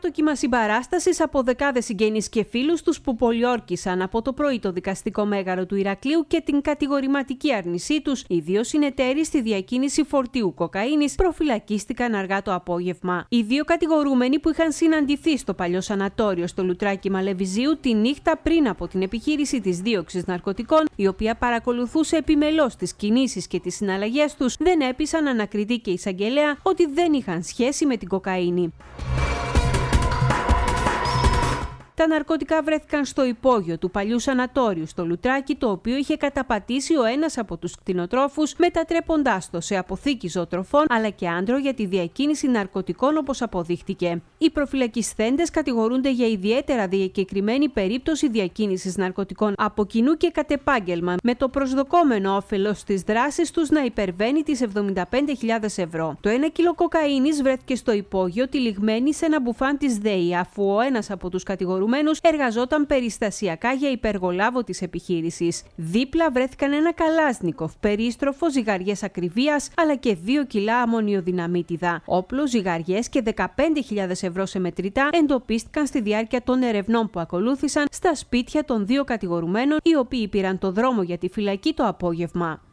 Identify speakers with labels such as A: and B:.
A: το κύμα συμπαράστασης από δεκάδες συγγενείς και φίλους τους που πολιόρκησαν από το πρωί το δικαστικό μέγαρο του Ηρακλείου και την κατηγορηματική άρνησή τους, οι δύο συνεταίροι στη διακίνηση φορτίου κοκαίνης προφυλακίστηκαν αργά το απόγευμα. Οι δύο κατηγορούμενοι που είχαν συναντηθεί στο παλιό σανατόριο στο Λουτράκι Μαλεβιζίου τη νύχτα πριν από την επιχείρηση της δίωξης ναρκωτικών, η οποία παρακολουθούσε επιμελώς τις κινήσεις και τις συναλλαγές τους, δεν έπεισαν ανακριτή και εισαγγελέα ότι δεν είχαν σχέση με την κοκαίνη. Τα ναρκωτικά βρέθηκαν στο υπόγειο του παλιού σανατόριου στο Λουτράκι, το οποίο είχε καταπατήσει ο ένας από τους κτηνοτρόφους, μετατρέποντάς το σε αποθήκη ζωοτροφών αλλά και άντρο για τη διακίνηση ναρκωτικών όπως αποδείχτηκε. Οι προφυλακισθέντε κατηγορούνται για ιδιαίτερα διακεκριμένη περίπτωση διακίνησης ναρκωτικών από κοινού και κατ' επάγγελμα, με το προσδοκόμενο όφελος της δράσης τους να υπερβαίνει τις 75.000 ευρώ. Το ένα κιλό κοκαίνης βρέθηκε στο υπόγειο τυλιγμένη σε ένα μπουφάν της ΔΕΗ, αφού ο ένας από τους κατηγορούν εργαζόταν περιστασιακά για υπεργολάβο της επιχείρησης. Δίπλα βρέθηκαν ένα καλάσνικο, περίστροφο, ζυγαριές ακριβίας αλλά και 2 κιλά αμμονιοδυναμίτιδα. Όπλο, ζυγαριές και 15.000 ευρώ σε μετρητά εντοπίστηκαν στη διάρκεια των ερευνών που ακολούθησαν στα σπίτια των δύο κατηγορουμένων, οι οποίοι πήραν το δρόμο για τη φυλακή το απόγευμα.